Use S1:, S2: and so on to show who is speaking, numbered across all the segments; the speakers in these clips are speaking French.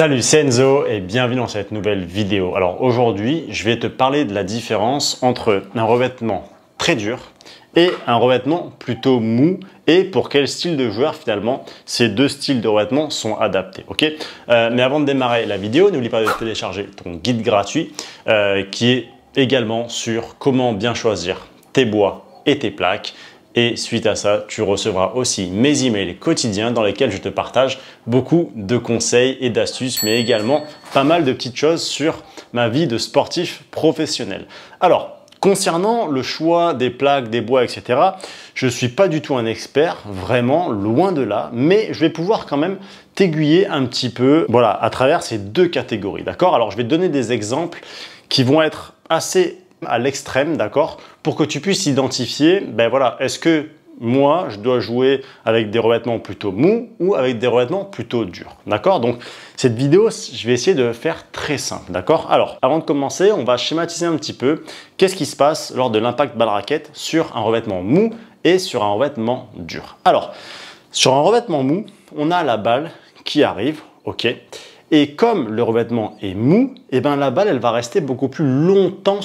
S1: Salut, c'est et bienvenue dans cette nouvelle vidéo. Alors aujourd'hui, je vais te parler de la différence entre un revêtement très dur et un revêtement plutôt mou et pour quel style de joueur finalement ces deux styles de revêtement sont adaptés. Ok, euh, mais avant de démarrer la vidéo, n'oublie pas de télécharger ton guide gratuit euh, qui est également sur comment bien choisir tes bois et tes plaques et suite à ça, tu recevras aussi mes emails quotidiens dans lesquels je te partage beaucoup de conseils et d'astuces, mais également pas mal de petites choses sur ma vie de sportif professionnel. Alors, Concernant le choix des plaques, des bois, etc., je ne suis pas du tout un expert, vraiment, loin de là, mais je vais pouvoir quand même t'aiguiller un petit peu, voilà, à travers ces deux catégories, d'accord Alors, je vais te donner des exemples qui vont être assez à l'extrême, d'accord Pour que tu puisses identifier, ben voilà, est-ce que moi, je dois jouer avec des revêtements plutôt mous ou avec des revêtements plutôt durs. D'accord Donc, cette vidéo, je vais essayer de faire très simple. D'accord Alors, avant de commencer, on va schématiser un petit peu qu'est-ce qui se passe lors de l'impact balle raquette sur un revêtement mou et sur un revêtement dur. Alors, sur un revêtement mou, on a la balle qui arrive, ok et comme le revêtement est mou, et eh ben la balle elle va rester beaucoup plus longtemps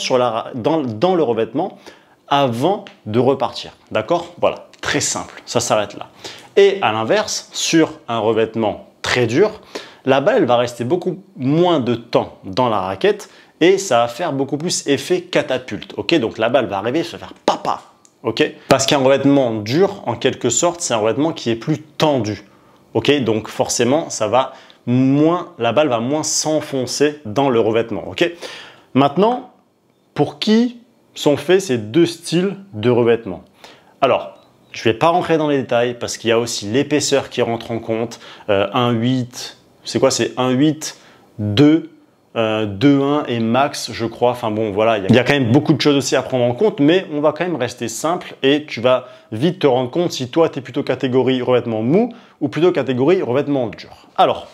S1: dans, le revêtement avant de repartir. D'accord Voilà, très simple, ça s'arrête là. Et à l'inverse, sur un revêtement très dur, la balle elle va rester beaucoup moins de temps dans la raquette et ça va faire beaucoup plus effet catapulte. Ok, donc la balle va arriver ça se faire papa. Ok, parce qu'un revêtement dur, en quelque sorte, c'est un revêtement qui est plus tendu. Ok, donc forcément, ça va moins, la balle va moins s'enfoncer dans le revêtement. ok Maintenant, pour qui sont faits ces deux styles de revêtement Alors, je ne vais pas rentrer dans les détails parce qu'il y a aussi l'épaisseur qui rentre en compte. Euh, 1,8, c'est quoi C'est 1,8, 2, euh, 1 et max, je crois. Enfin bon, voilà, il y, a quand même beaucoup de choses aussi à prendre en compte, mais on va quand même rester simple et tu vas vite te rendre compte si toi, tu es plutôt catégorie revêtement mou ou plutôt catégorie revêtement dur. Alors,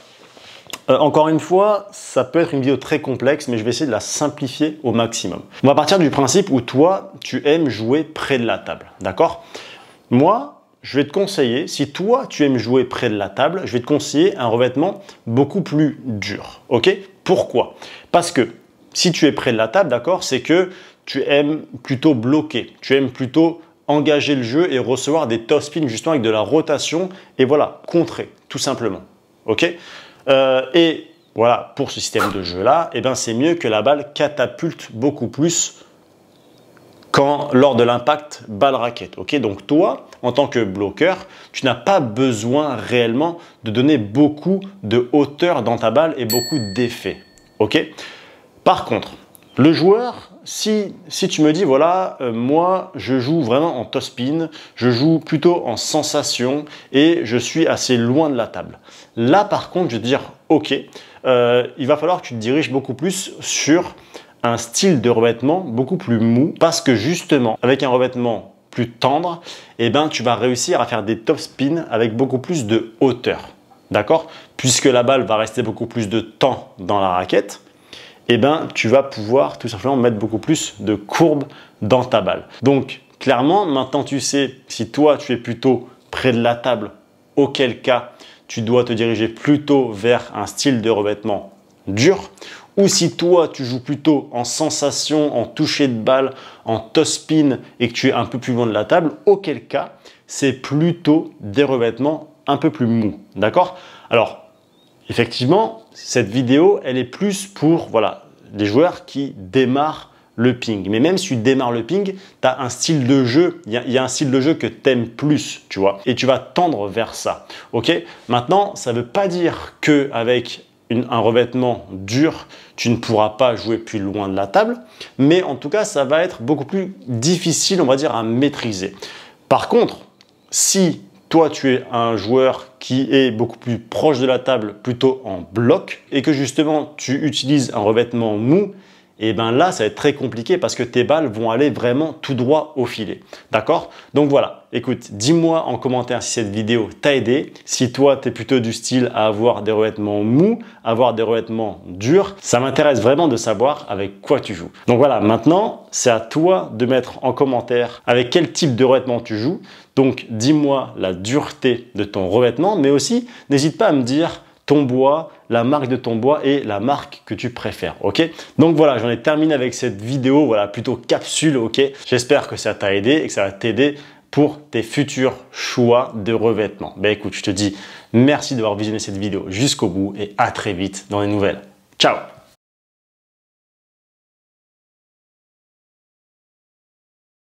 S1: euh, encore une fois, ça peut être une vidéo très complexe, mais je vais essayer de la simplifier au maximum. On va partir du principe où toi, tu aimes jouer près de la table, d'accord Moi, je vais te conseiller, si toi tu aimes jouer près de la table, je vais te conseiller un revêtement beaucoup plus dur. Ok Pourquoi Parce que si tu es près de la table, d'accord, c'est que tu aimes plutôt bloquer, tu aimes plutôt engager le jeu et recevoir des spins justement avec de la rotation et voilà, contrer, tout simplement. Ok euh, et voilà, pour ce système de jeu-là, eh ben, c'est mieux que la balle catapulte beaucoup plus quand, lors de l'impact balle-raquette. Okay Donc toi, en tant que bloqueur, tu n'as pas besoin réellement de donner beaucoup de hauteur dans ta balle et beaucoup d'effet. Okay Par contre, le joueur, si, si tu me dis, voilà, euh, moi, je joue vraiment en topspin, je joue plutôt en sensation et je suis assez loin de la table. Là, par contre, je vais te dire, ok, euh, il va falloir que tu te diriges beaucoup plus sur un style de revêtement beaucoup plus mou parce que justement, avec un revêtement plus tendre, eh ben, tu vas réussir à faire des top avec beaucoup plus de hauteur. D'accord Puisque la balle va rester beaucoup plus de temps dans la raquette, eh ben, tu vas pouvoir tout simplement mettre beaucoup plus de courbes dans ta balle. Donc, clairement, maintenant tu sais si toi tu es plutôt près de la table, auquel cas tu dois te diriger plutôt vers un style de revêtement dur, ou si toi tu joues plutôt en sensation, en toucher de balle, en toss et que tu es un peu plus loin de la table, auquel cas c'est plutôt des revêtements un peu plus mous. D'accord Alors, Effectivement, cette vidéo, elle est plus pour voilà, les joueurs qui démarrent le ping. Mais même si tu démarres le ping, tu as un style de jeu, il y, a un style de jeu que aimes plus, tu vois, et tu vas tendre vers ça. OK Maintenant, ça ne veut pas dire que avec un revêtement dur, tu ne pourras pas jouer plus loin de la table, mais en tout cas, ça va être beaucoup plus difficile, on va dire, à maîtriser. Par contre, si toi tu es un joueur qui est beaucoup plus proche de la table, plutôt en bloc, et que justement tu utilises un revêtement mou, et eh bien là, ça va être très compliqué parce que tes balles vont aller vraiment tout droit au filet. D'accord Donc voilà, écoute, dis-moi en commentaire si cette vidéo t'a aidé, si toi, tu es plutôt du style à avoir des revêtements mous, avoir des revêtements durs. Ça m'intéresse vraiment de savoir avec quoi tu joues. Donc voilà, maintenant, c'est à toi de mettre en commentaire avec quel type de revêtement tu joues. Donc dis-moi la dureté de ton revêtement, mais aussi n'hésite pas à me dire ton bois, la marque de ton bois et la marque que tu préfères. Ok Donc voilà, j'en ai terminé avec cette vidéo, voilà, plutôt capsule. Ok J'espère que ça t'a aidé et que ça va t'aider pour tes futurs choix de revêtement. Ben écoute, je te dis merci d'avoir visionné cette vidéo jusqu'au bout et à très vite dans les nouvelles. Ciao